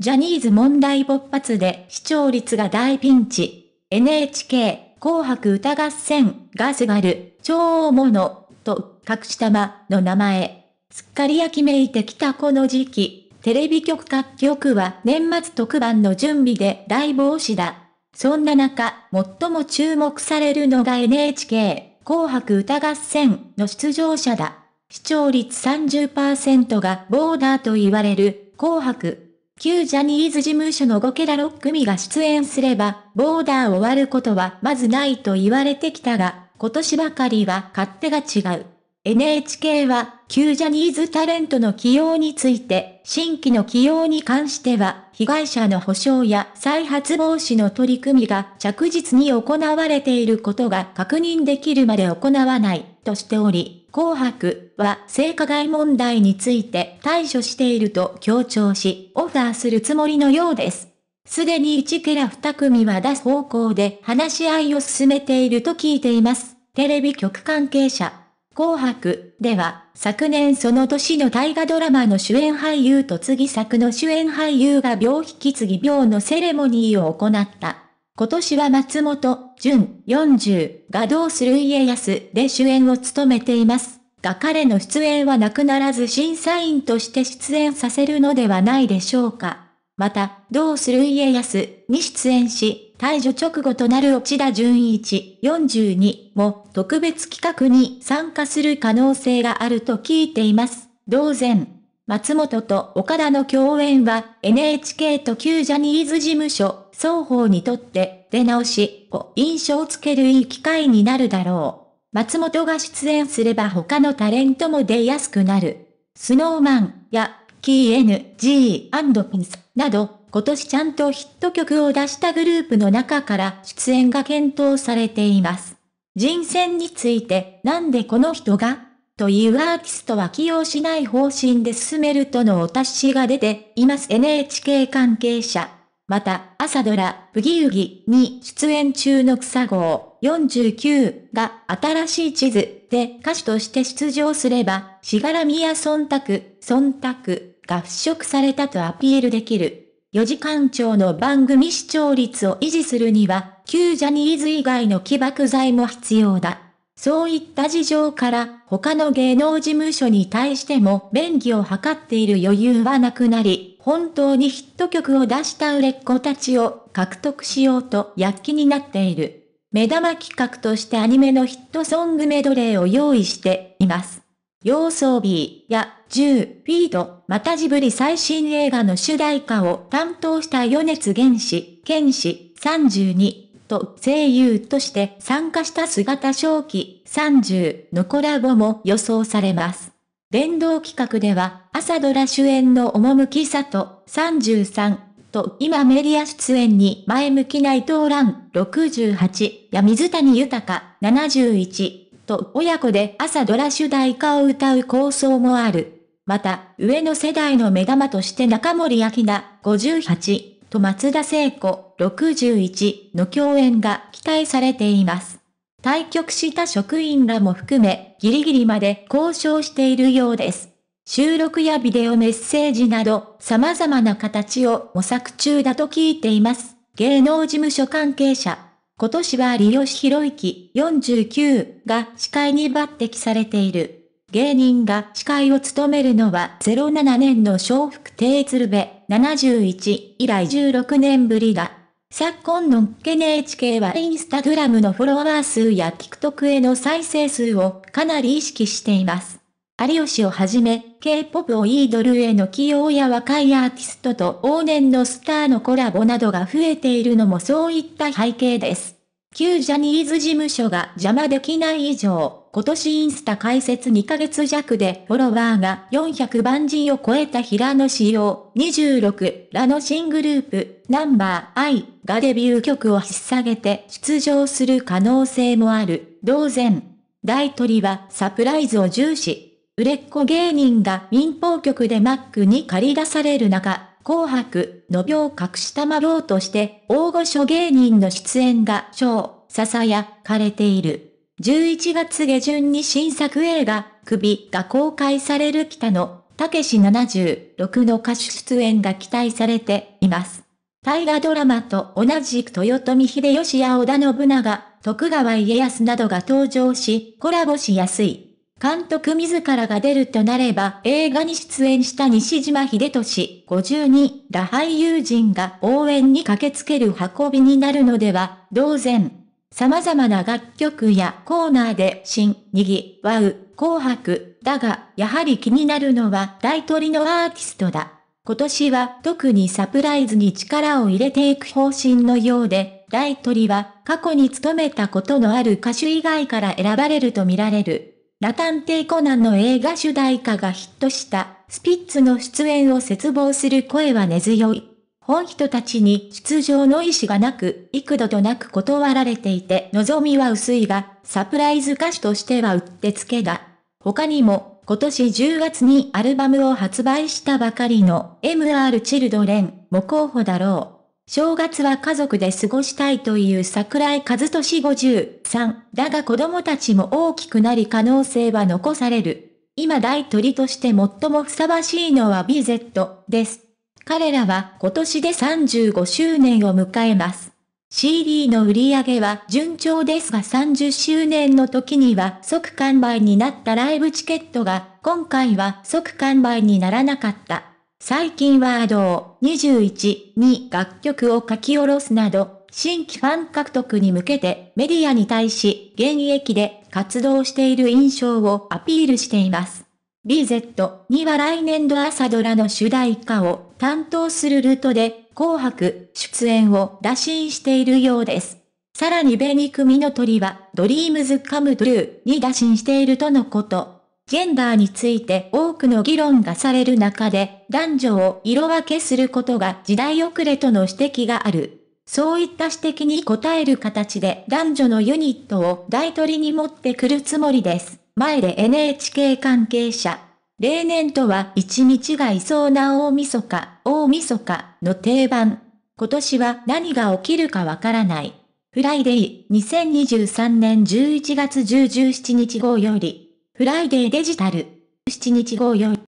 ジャニーズ問題勃発で視聴率が大ピンチ。NHK、紅白歌合戦、ガスがル、超大物、と、隠し玉の名前。すっかり焼きめいてきたこの時期、テレビ局各局は年末特番の準備で大防止だ。そんな中、最も注目されるのが NHK、紅白歌合戦の出場者だ。視聴率30%がボーダーと言われる、紅白旧ジャニーズ事務所の5ケラ6組が出演すれば、ボーダーを割ることはまずないと言われてきたが、今年ばかりは勝手が違う。NHK は、旧ジャニーズタレントの起用について、新規の起用に関しては、被害者の保障や再発防止の取り組みが着実に行われていることが確認できるまで行わない、としており、紅白は性加害問題について対処していると強調し、オファーするつもりのようです。すでに1ケラ2組は出す方向で話し合いを進めていると聞いています。テレビ局関係者。紅白では、昨年その年の大河ドラマの主演俳優と次作の主演俳優が病引き継ぎ病のセレモニーを行った。今年は松本、純40がどうする家康で主演を務めています。が彼の出演はなくならず審査員として出演させるのではないでしょうか。また、どうする家康に出演し、退場直後となる内田純一42も特別企画に参加する可能性があると聞いています。同然、松本と岡田の共演は NHK と旧ジャニーズ事務所双方にとって出直しを印象をつけるいい機会になるだろう。松本が出演すれば他のタレントも出やすくなる。スノーマンや k n g p ン n s など、今年ちゃんとヒット曲を出したグループの中から出演が検討されています。人選について、なんでこの人がというアーティストは起用しない方針で進めるとのお達しが出ています NHK 関係者。また、朝ドラ、ブギウギに出演中の草号49が新しい地図で歌手として出場すれば、しがらみや忖度、忖度が払拭されたとアピールできる。4時間長の番組視聴率を維持するには、旧ジャニーズ以外の起爆剤も必要だ。そういった事情から、他の芸能事務所に対しても便宜を図っている余裕はなくなり、本当にヒット曲を出した売れっ子たちを獲得しようと躍起になっている。目玉企画としてアニメのヒットソングメドレーを用意しています。要素 B や10フィード、またジブリ最新映画の主題歌を担当した余熱玄師、剣士32と声優として参加した姿正規30のコラボも予想されます。電動企画では、朝ドラ主演の趣里33と今メディア出演に前向きな伊藤蘭68や水谷豊71と親子で朝ドラ主題歌を歌う構想もある。また、上の世代の目玉として中森明菜58と松田聖子61の共演が期待されています。対局した職員らも含め、ギリギリまで交渉しているようです。収録やビデオメッセージなど、様々な形を模索中だと聞いています。芸能事務所関係者。今年は有吉広之49が司会に抜擢されている。芸人が司会を務めるのは07年の小福亭鶴瓶71以来16年ぶりだ。昨今の NHK はインスタグラムのフォロワー数や TikTok への再生数をかなり意識しています。有吉をはじめ、K-POP をイードルへの起用や若いアーティストと往年のスターのコラボなどが増えているのもそういった背景です。旧ジャニーズ事務所が邪魔できない以上、今年インスタ開設2ヶ月弱でフォロワーが400万人を超えた平野紫耀26らの新グループナンバー I がデビュー曲を引っ提げて出場する可能性もある。同然。大鳥はサプライズを重視。売れっ子芸人が民放局でマックに借り出される中、紅白の秒隠したまろうとして、大御所芸人の出演が小、ささやかれている。11月下旬に新作映画、首が公開される北野、たけし76の歌手出演が期待されています。大河ドラマと同じく豊臣秀吉や織田信長、徳川家康などが登場し、コラボしやすい監督自らが出るとなれば映画に出演した西島秀俊52ら俳優陣が応援に駆けつける運びになるのでは、同然。様々な楽曲やコーナーで新、にぎ、わう、紅白、だが、やはり気になるのは大鳥のアーティストだ。今年は特にサプライズに力を入れていく方針のようで、大鳥は過去に務めたことのある歌手以外から選ばれるとみられる。ラタンテイコナンの映画主題歌がヒットしたスピッツの出演を絶望する声は根強い。本人たちに出場の意思がなく、幾度となく断られていて望みは薄いが、サプライズ歌手としてはうってつけだ。他にも、今年10月にアルバムを発売したばかりの MR チルドレンも候補だろう。正月は家族で過ごしたいという桜井和俊53だが子供たちも大きくなり可能性は残される。今大鳥として最もふさわしいのは BZ です。彼らは今年で35周年を迎えます。CD の売り上げは順調ですが30周年の時には即完売になったライブチケットが今回は即完売にならなかった。最近ワードを21に楽曲を書き下ろすなど、新規ファン獲得に向けてメディアに対し現役で活動している印象をアピールしています。BZ には来年度朝ドラの主題歌を担当するルートで紅白出演を打診しているようです。さらに紅組の鳥はドリームズカムトゥルーに打診しているとのこと。ジェンダーについて多くの議論がされる中で、男女を色分けすることが時代遅れとの指摘がある。そういった指摘に応える形で男女のユニットを大取りに持ってくるつもりです。前で NHK 関係者。例年とは一日がいそうな大晦日、大晦日の定番。今年は何が起きるかわからない。フライデー2023年11月17日号よりフライデーデジタル7日54